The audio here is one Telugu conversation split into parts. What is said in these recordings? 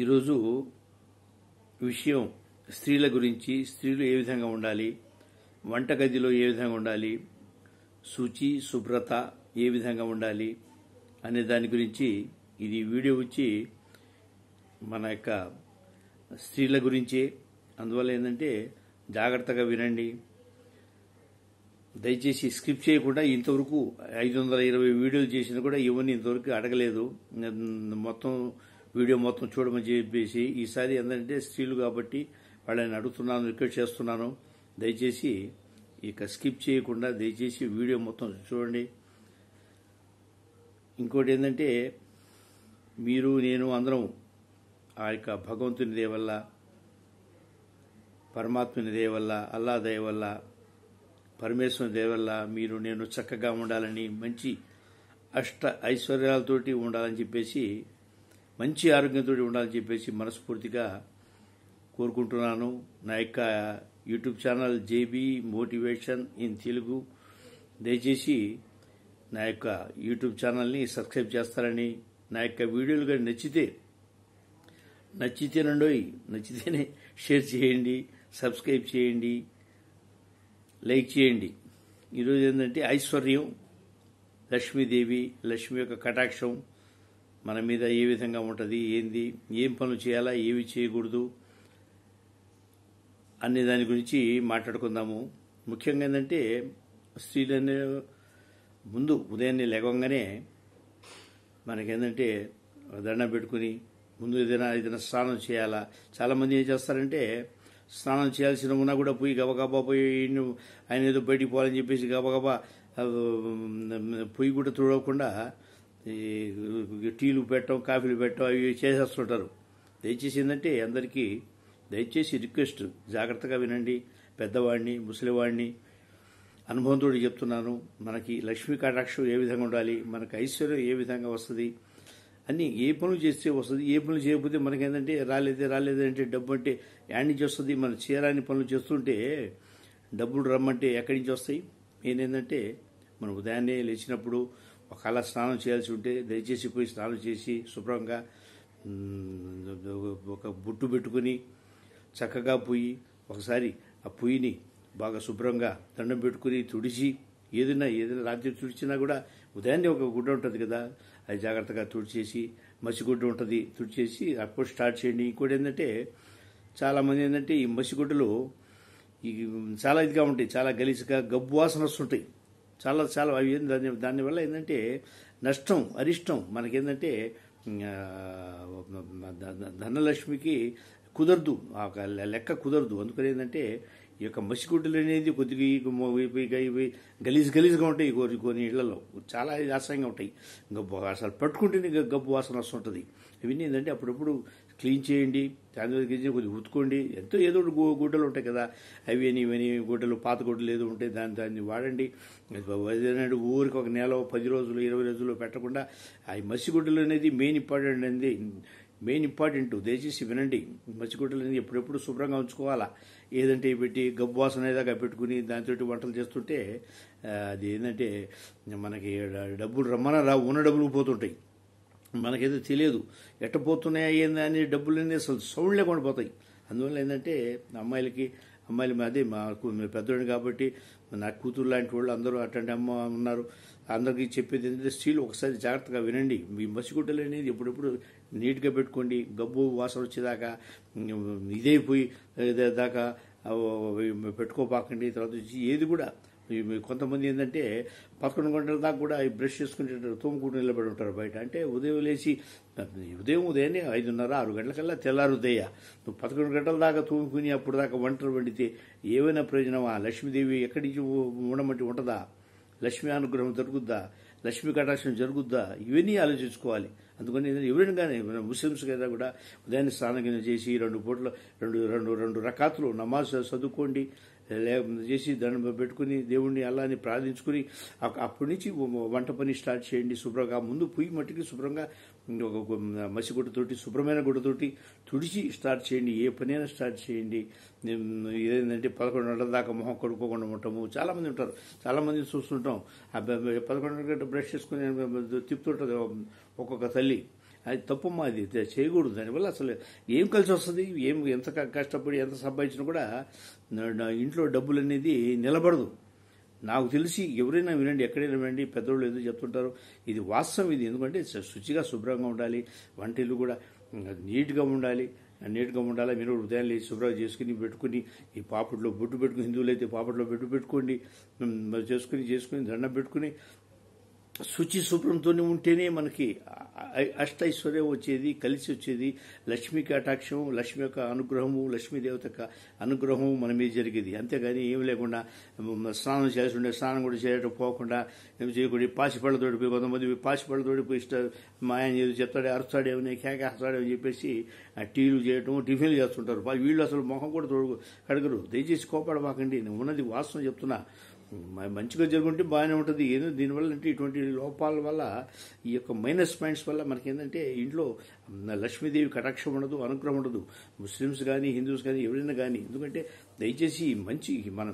ఈరోజు విషయం స్త్రీల గురించి స్త్రీలు ఏ విధంగా ఉండాలి వంటగదిలో ఏ విధంగా ఉండాలి శుచి శుభ్రత ఏ విధంగా ఉండాలి అనే దాని గురించి ఇది వీడియో వచ్చి మన యొక్క స్త్రీల గురించే అందువల్ల ఏంటంటే జాగ్రత్తగా వినండి దయచేసి స్కిప్ చేయకుండా ఇంతవరకు ఐదు వందల ఇరవై వీడియోలు చేసినా కూడా ఇవన్నీ ఇంతవరకు అడగలేదు మొత్తం వీడియో మొత్తం చూడమని చెప్పేసి ఈసారి ఏంటంటే స్త్రీలు కాబట్టి వాళ్ళని అడుగుతున్నాను రిక్వెస్ట్ చేస్తున్నాను దయచేసి ఇక స్కిప్ చేయకుండా దయచేసి వీడియో మొత్తం చూడండి ఇంకోటి ఏంటంటే మీరు నేను అందరం ఆ యొక్క భగవంతుని దేవల్ల పరమాత్మని దేవల్ల అల్లా దయవల్ల పరమేశ్వరుని దేవల్ల మీరు నేను చక్కగా ఉండాలని మంచి అష్ట ఐశ్వర్యాలతోటి ఉండాలని చెప్పేసి మంచి ఆరోగ్యంతో ఉండాలని చెప్పేసి మనస్ఫూర్తిగా కోరుకుంటున్నాను నా యొక్క YouTube channel JB motivation in Telugu దయచేసి నా యొక్క యూట్యూబ్ ఛానల్ని సబ్స్క్రైబ్ చేస్తారని నా యొక్క వీడియోలు కానీ నచ్చితే నచ్చితేనండి నచ్చితేనే షేర్ చేయండి సబ్స్క్రైబ్ చేయండి లైక్ చేయండి ఈరోజు ఏంటంటే ఐశ్వర్యం లక్ష్మీదేవి లక్ష్మి యొక్క కటాక్షం మన మీద ఏ విధంగా ఉంటుంది ఏంది ఏం పనులు చేయాలా ఏవి చేయకూడదు అనే దాని గురించి మాట్లాడుకుందాము ముఖ్యంగా ఏంటంటే స్త్రీలనే ముందు ఉదయాన్నే లేవగానే మనకేంటంటే దండం పెట్టుకుని ముందు ఏదైనా ఏదైనా స్నానం చేయాలా చాలామంది ఏం చేస్తారంటే స్నానం చేయాల్సిన ఉన్నా కూడా పోయి గబగబా పోయి ఆయన ఏదో బయటికి పోవాలని చెప్పేసి గబగబా పొయ్యి కూడా తుడవకుండా టీలు పెట్టడం కాఫీలు పెట్టడం అవి చేసేస్తుంటారు దయచేసి ఏంటంటే అందరికీ దయచేసి రిక్వెస్ట్ జాగ్రత్తగా వినండి పెద్దవాడిని ముసలివాడిని అనుభవంతో చెప్తున్నాను మనకి లక్ష్మీ కటాక్షం ఏ విధంగా ఉండాలి మనకి ఐశ్వర్యం ఏ విధంగా వస్తుంది అన్ని ఏ పనులు చేస్తే వస్తుంది ఏ పనులు చేయకపోతే మనకేంటంటే రాలేదే రాలేదంటే డబ్బు అంటే యాడ్ నుంచి వస్తుంది మనం చేయరాని పనులు చేస్తుంటే డబ్బులు రమ్మంటే ఎక్కడి నుంచి వస్తాయి నేనేంటంటే మనం ఉదయాన్నే లేచినప్పుడు ఒకవేళ స్నానం చేయాల్సి ఉంటే దయచేసి పోయి స్నానం చేసి శుభ్రంగా ఒక బుట్టు పెట్టుకుని చక్కగా పోయి ఒకసారి ఆ పొయ్యిని బాగా శుభ్రంగా దండం పెట్టుకుని తుడిచి ఏదైనా ఏదైనా రాత్రి తుడిచినా కూడా ఉదయాన్నే ఒక గుడ్డ ఉంటుంది కదా అది జాగ్రత్తగా తుడిచేసి మసిగుడ్డ ఉంటుంది తుడిచేసి అప్పుడు స్టార్ట్ చేయండి ఇంకోటి ఏంటంటే చాలామంది ఏంటంటే ఈ మసిగుడ్డలు ఈ చాలా ఇదిగా ఉంటాయి చాలా గలీజుగా గబ్బు వాసన వస్తుంటాయి చాలా చాలా అవి దాని దానివల్ల ఏంటంటే నష్టం అరిష్టం మనకేంటంటే ధనలక్ష్మికి కుదరదు ఆ లెక్క కుదరదు అందుకని ఏంటంటే ఈ యొక్క మసిగుడ్డలు అనేది కొద్దిగా గలీజ్ గలీజ్గా ఉంటాయి కొన్ని కొన్ని ఇళ్లలో చాలా ఆశయంగా ఉంటాయి గబ్బు అసలు పట్టుకుంటేనే గబ్బు వాసన వస్తుంటుంది ఇవన్నీ ఏంటంటే అప్పుడప్పుడు క్లీన్ చేయండి శానిటైజర్ గిజర్ కొద్దిగా ఉతుకోండి ఎంతో ఏదో గుడ్డలు ఉంటాయి కదా అవి అని ఇవని గుడ్డలు పాత గుడ్డలు ఏదో ఉంటే దాని దాన్ని వాడండి ఊరికి ఒక నెల పది రోజులు ఇరవై రోజులు పెట్టకుండా ఆ మసిగుడ్డలు అనేది మెయిన్ ఇంపార్టెంట్ అనేది మెయిన్ ఇంపార్టెంట్ దయచేసి వినండి మసిగుడ్డలు అనేది ఎప్పుడెప్పుడు శుభ్రంగా ఉంచుకోవాలా ఏదంటే పెట్టి గబ్బు వాసన ఏదాకా పెట్టుకుని దానితో వంటలు చేస్తుంటే అది ఏంటంటే మనకి డబ్బులు రమ్మన రా ఉన్న డబ్బులు పోతుంటాయి మనకేదో తెలియదు ఎట్టపోతున్నాయా ఏంది డబ్బులు అనేది అసలు సౌండ్ లేకుండా పోతాయి అందువల్ల ఏంటంటే అమ్మాయిలకి అమ్మాయిలు అదే మాకు పెద్దోడు కాబట్టి నా కూతురు లాంటి వాళ్ళు అందరూ అట్లాంటి అమ్మ ఉన్నారు అందరికీ చెప్పేది ఏంటంటే స్టీల్ ఒకసారి జాగ్రత్తగా వినండి మీ మసిగుడ్డలు అనేది ఎప్పుడెప్పుడు నీట్గా పెట్టుకోండి గబ్బు వాసన వచ్చేదాకా ఇదైపోయి దాకా పెట్టుకోపాకండి తర్వాత వచ్చి ఏది కూడా కొంతమంది ఏంటంటే పదకొండు గంటల దాకా కూడా బ్రష్ చేసుకుంటుంటారు తోముకుంటూ నిలబడి ఉంటారు బయట అంటే ఉదయం లేచి ఉదయం ఉదయాన్నే ఐదున్నర ఆరు గంటలకల్లా తెల్లారుదయ్య నువ్వు పదకొండు గంటల దాకా తోముకుని అప్పుడు దాకా వంటలు వండితే ఏమైనా ప్రయోజనమా లక్ష్మీదేవి ఎక్కడి నుంచి ఉండమంటే ఉంటుందా లక్ష్మీ అనుగ్రహం జరుగుద్దా లక్ష్మీ కటాక్షం జరుగుద్దా ఇవన్నీ ఆలోచించుకోవాలి అందుకని ఎవరైనా కానీ మన ముస్లిమ్స్ కదా కూడా ఉదయాన్నే స్నానం చేసి రెండు పూటలు రెండు రెండు రెండు రకాతులు నమాజ్ చదువుకోండి చేసి దండం పెట్టుకుని దేవుణ్ణి అల్లాని ప్రార్థించుకుని అప్పటి నుంచి వంట పని స్టార్ట్ చేయండి శుభ్రంగా ముందు పొయ్యి మట్టికి శుభ్రంగా ఇంకొక గుడ్డతోటి శుభ్రమైన గుడ్డతోటి తుడిచి స్టార్ట్ చేయండి ఏ పనైనా స్టార్ట్ చేయండి ఏదైందంటే పదకొండు గంటల దాకా మొహం కడుక్కోకుండా ఉంటాము చాలామంది ఉంటారు చాలామంది చూస్తుంటాం పదకొండు గంటల బ్రష్ చేసుకుని తిప్పుతుంటుంది ఒక్కొక్క తల్లి అది మా అది చేయకూడదు దానివల్ల అసలు ఏం కలిసి వస్తుంది ఏం ఎంత కష్టపడి ఎంత సంపాదించినా కూడా ఇంట్లో డబ్బులు అనేది నిలబడదు నాకు తెలిసి ఎవరైనా వినండి ఎక్కడైనా వినండి పెద్దోళ్ళు ఎందుకు చెప్తుంటారు ఇది వాస్తవం ఇది ఎందుకంటే శుచిగా శుభ్రంగా ఉండాలి వంటలు కూడా నీట్గా ఉండాలి నీట్గా ఉండాలి మీరు ఉదయం లేచి శుభ్రం చేసుకుని పెట్టుకుని ఈ పాపట్లో బొట్టు పెట్టుకుని హిందువులు అయితే పాపట్లో బొట్టు పెట్టుకోండి చేసుకుని చేసుకుని దండం పెట్టుకుని శుచి శుభ్రంతో ఉంటేనే మనకి అష్టైశ్వర్యం వచ్చేది కలిసి వచ్చేది లక్ష్మీ కటాక్షం లక్ష్మి యొక్క అనుగ్రహము లక్ష్మీదేవత యొక్క అనుగ్రహము మన మీద జరిగేది అంతేగాని ఏం లేకుండా స్నానం చేసి ఉండే స్నానం కూడా చేయటం పోకుండా చేయకూడదు పాసిపళ్ళ తోడిపోయి కొంతమంది పాసిపళ్ళ తోడిపోయి ఇష్ట మాయం చేసి చెప్తాడే అరుస్తాడేమని అని చెప్పేసి టీలు చేయటం టిఫిన్లు చేస్తుంటారు వీళ్ళు అసలు మొహం కూడా తోడు కడగరు దయచేసి కోపాడమాకండి నేను ఉన్నది వాస్తవం చెప్తున్నా మంచిగా జరుగుంటే బాగానే ఉంటుంది ఏదో దీనివల్ల అంటే ఇటువంటి లోపాల వల్ల ఈ యొక్క మైనస్ పాయింట్స్ వల్ల మనకి ఏంటంటే ఇంట్లో లక్ష్మీదేవి కటాక్షం ఉండదు అనుగ్రహం ఉండదు ముస్లిమ్స్ కానీ హిందూస్ కానీ ఎవరైనా కానీ ఎందుకంటే దయచేసి మంచి మన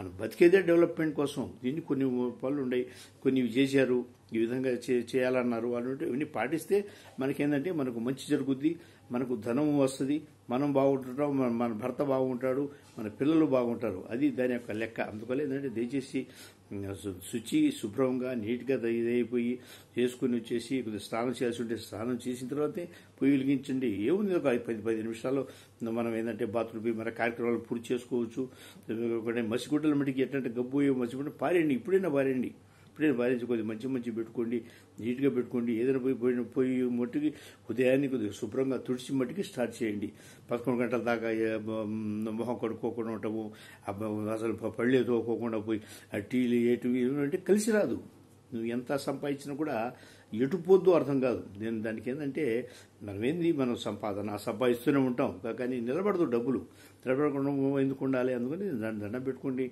మనం బతికేదే డెవలప్మెంట్ కోసం దీన్ని కొన్ని పనులు ఉన్నాయి కొన్ని చేశారు ఈ విధంగా చే చేయాలన్నారు అన్నట్టు ఇవన్నీ పాటిస్తే మనకేందంటే మనకు మంచి జరుగుద్ది మనకు ధనం వస్తుంది మనం బాగుంటుంటాం మన భర్త బాగుంటాడు మన పిల్లలు బాగుంటారు అది దాని యొక్క లెక్క అందుకని ఏంటంటే దయచేసి శుచి శుభ్రంగా నీట్గా ఇదైపోయి చేసుకుని వచ్చేసి కొద్దిగా స్నానం చేయాల్సి ఉంటే స్నానం చేసిన తర్వాతే పొయ్యి వెలిగించండి ఏముంది ఒక పది పది నిమిషాలు మనం ఏంటంటే బాత్రూమ్ పోయి మన కార్యక్రమాలు పూర్తి చేసుకోవచ్చు మసిగుడ్డల మటుకి ఎట్లాంటి గబ్బు మసిగుడ్డ పారేయండి ఇప్పుడైనా పారేయండి వారించి వారించుకోండి మంచి మంచి పెట్టుకోండి నీట్గా పెట్టుకోండి ఏదైనా పోయి పోయిన పోయి మట్టుకి ఉదయాన్ని కొద్దిగా శుభ్రంగా తుడిచి మట్టుకి స్టార్ట్ చేయండి పదకొండు గంటల దాకా మొహం కడుక్కోకుండా ఉండటము అసలు పళ్ళే తోకోకుండా పోయి ఆ టీలు ఏటివి ఏమంటే కలిసి రాదు నువ్వు ఎంత సంపాదించినా కూడా ఎటుపోద్దు అర్థం కాదు నేను దానికి ఏంటంటే మనమేంది మనం సంపాదన సంపాదిస్తూనే ఉంటాం కానీ నిలబడదు డబ్బులు నిలబడకుండా ఎందుకు ఉండాలి అందుకని దాన్ని దండం పెట్టుకోండి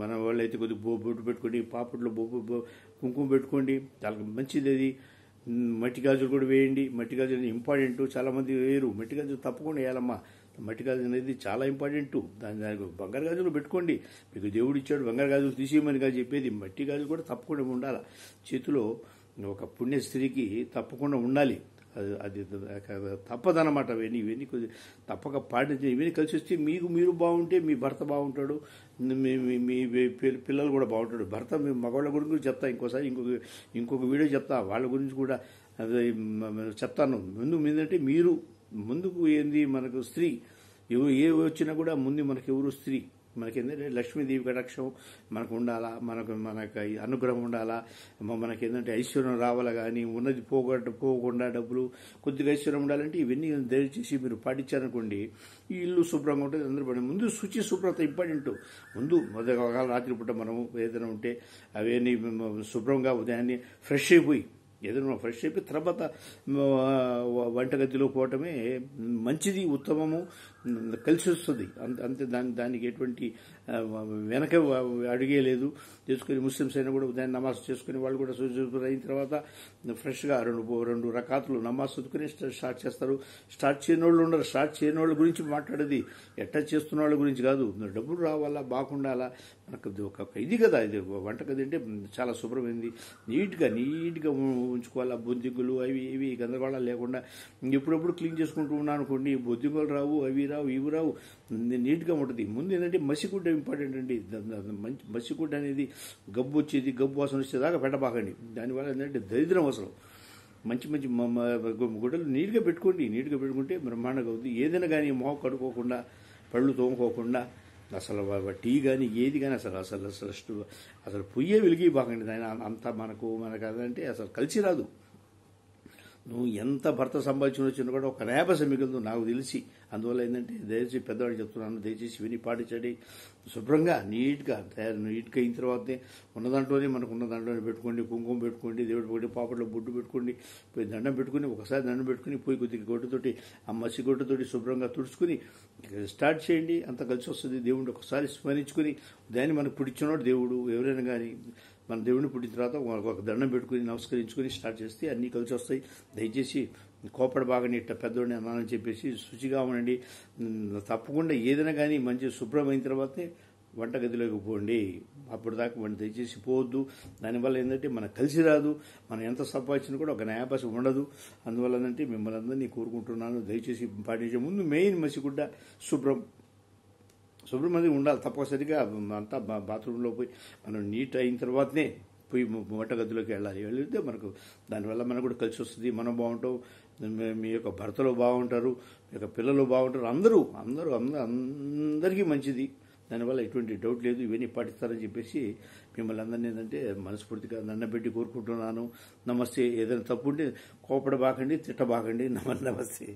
మన వాళ్ళు అయితే కొద్దిగా బో బొట్టు పెట్టుకోండి పాపట్లో బొబ్బు కుంకుమ పెట్టుకోండి చాలా మంచిది అది మట్టి గాజులు కూడా వేయండి మట్టి గాజులు ఇంపార్టెంట్ చాలామంది వేయరు మట్టి గాజులు తప్పకుండా వేయాలమ్మా మట్టి గాజు అనేది చాలా ఇంపార్టెంట్ దాని దానికి బంగారు గాజులు పెట్టుకోండి మీకు దేవుడు ఇచ్చాడు బంగారు గాజులు తీసేయమని కాదు చెప్పేది మట్టి గాజులు కూడా తప్పకుండా ఉండాలి చేతిలో ఒక పుణ్య స్త్రీకి తప్పకుండా ఉండాలి అది అది తప్పదనమాట అవన్నీ ఇవన్నీ తప్పక పాటించే ఇవన్నీ కలిసి వస్తే మీకు మీరు బాగుంటే మీ భర్త బాగుంటాడు మీ పిల్లలు కూడా బాగుంటాడు భర్త మీ మగవాళ్ళ గురించి చెప్తా ఇంకోసారి ఇంకొక ఇంకొక వీడియో చెప్తా వాళ్ళ గురించి కూడా చెప్తాను ముందు మీదంటే మీరు ముందుకు ఏంది మనకు స్త్రీ ఏ వచ్చినా కూడా ముందు మనకు ఎవరు స్త్రీ మనకి ఏంటంటే లక్ష్మీదేవి కటాక్షం మనకు ఉండాలా మనకు మనకు అనుగ్రహం ఉండాలా మనకి ఏంటంటే ఐశ్వర్యం రావాలా కానీ ఉన్నది పోగొట్ట పోకుండా డబ్బులు కొద్దిగా ఐశ్వర్యం ఉండాలంటే ఇవన్నీ దయచేసి మీరు పాటించారనుకోండి ఈ ఇల్లు శుభ్రంగా ఉంటుంది అందరూ పడి ముందు శుచి శుభ్రత ఇంపార్టెంట్ ముందు మొదటి రాత్రి పూట మనము ఏదైనా ఉంటే అవన్నీ శుభ్రంగా ఉదయాన్నే ఫ్రెష్ అయిపోయి ఏదైనా ఫ్రెష్ అయిపోయి తర్వాత వంటగదిలో పోవటమే మంచిది ఉత్తమము కలిసి వస్తుంది అంతే దాని దానికి ఎటువంటి వెనక అడిగే లేదు చేసుకుని ముస్లిమ్స్ అయినా కూడా ఉదయం నమాజ్ చేసుకుని వాళ్ళు కూడా అయిన తర్వాత ఫ్రెష్గా రెండు రెండు రకాతులు నమాజ్ చదువుకుని స్టార్ట్ చేస్తారు స్టార్ట్ చేయని వాళ్ళు ఉండరు స్టార్ట్ చేయని వాళ్ళ గురించి మాట్లాడేది ఎట్టా చేస్తున్న వాళ్ళ గురించి కాదు డబ్బులు రావాలా బాగుండాలా మనకు ఒక ఇది కదా ఇది వంటగది అంటే చాలా శుభ్రమైంది నీట్గా నీట్గా ఉంచుకోవాలా బొద్దింకులు అవి ఇవి గందరగోళాలు లేకుండా ఇప్పుడప్పుడు క్లీన్ చేసుకుంటూ ఉన్నాను అనుకోండి బొద్దింకులు రావు అవి రావు ఇవి రావు నీట్గా ఉంటుంది ముందు ఏంటంటే మసిగుడ్డ ఇంపార్టెంట్ అండి మంచి మసిగుడ్డ అనేది గబ్బు వచ్చేది గబ్బు వాసన వచ్చేదాకా పెట్టబాకండి దానివల్ల ఏంటంటే దరిద్రం అవసరం మంచి మంచి గుడ్డలు నీట్గా పెట్టుకోండి నీట్గా పెట్టుకుంటే బ్రహ్మాండంగా అవుతుంది ఏదైనా కానీ మొహం కడుక్కోకుండా పళ్ళు తోముకోకుండా అసలు టీ కానీ ఏది కానీ అసలు అసలు అసలు అసలు పొయ్యే వెలిగి బాగండి ఆయన అంత మనకు మనకు అదంటే అసలు కలిసి రాదు నువ్వు ఎంత భర్త సంపాదించిన వచ్చినా కూడా ఒక రేపసి మిగులుతుంది నాకు తెలిసి అందువల్ల ఏంటంటే దయచేసి పెద్దవాళ్ళు చెప్తున్నాను దయచేసి విని పాటించండి శుభ్రంగా నీట్గా తయారు నీట్గా అయిన తర్వాతనే ఉన్న దాంట్లోనే మనకు ఉన్న దాంట్లోనే పెట్టుకోండి కుంకుమ పెట్టుకోండి దేవుడు పెట్టి పాపట్లో బుడ్డు పెట్టుకోండి పోయి దండం పెట్టుకుని ఒకసారి దండం పెట్టుకుని పోయి కొద్దిగా గొడ్డతోటి ఆ మసి గొడ్డతోటి శుభ్రంగా తుడుచుకుని స్టార్ట్ చేయండి అంత కలిసి వస్తుంది దేవుడిని ఒకసారి స్మరించుకుని దాన్ని మనకు పిడిచినోడు దేవుడు ఎవరైనా కానీ మన దేవుడిని పుట్టిన తర్వాత ఒక దండం పెట్టుకుని నమస్కరించుకుని స్టార్ట్ చేస్తే అన్నీ కలిసి వస్తాయి దయచేసి కోపడ బాగా ఇట్ట పెద్దోడిని అన్నానని చెప్పేసి శుచిగా ఉండండి తప్పకుండా ఏదైనా కానీ మంచి శుభ్రమైన తర్వాతే వంటగదిలోకి పోండి అప్పుడు దాకా మనం తెచ్చేసి పోవద్దు దానివల్ల ఏంటంటే మనకు కలిసి రాదు మనం ఎంత సంపాదించినా కూడా ఒక న్యాయపాస ఉండదు అందువల్ల ఏంటంటే మిమ్మల్ని అందరినీ కోరుకుంటున్నాను దయచేసి పాటించే ముందు మెయిన్ మసిగుడ్డ శుభ్రం శుభ్రమంది ఉండాలి తప్పనిసరిగా అంతా బాత్రూంలో పోయి మనం నీట్ అయిన తర్వాతనే పోయి వంటగదిలోకి వెళ్ళాలి వెళ్ళితే మనకు దానివల్ల మనకు కూడా కలిసి వస్తుంది మనం బాగుంటాం మీ యొక్క భర్తలు బాగుంటారు మీ యొక్క పిల్లలు బాగుంటారు అందరూ అందరూ అందరికీ మంచిది దానివల్ల ఎటువంటి డౌట్ లేదు ఇవన్నీ పాటిస్తారని చెప్పేసి మిమ్మల్ని అందరినీ ఏంటంటే మనస్ఫూర్తిగా నన్నబెట్టి కోరుకుంటున్నాను నమస్తే ఏదైనా తప్పు ఉంటే కోపడబాకండి తిట్టబాకండి నమస్తే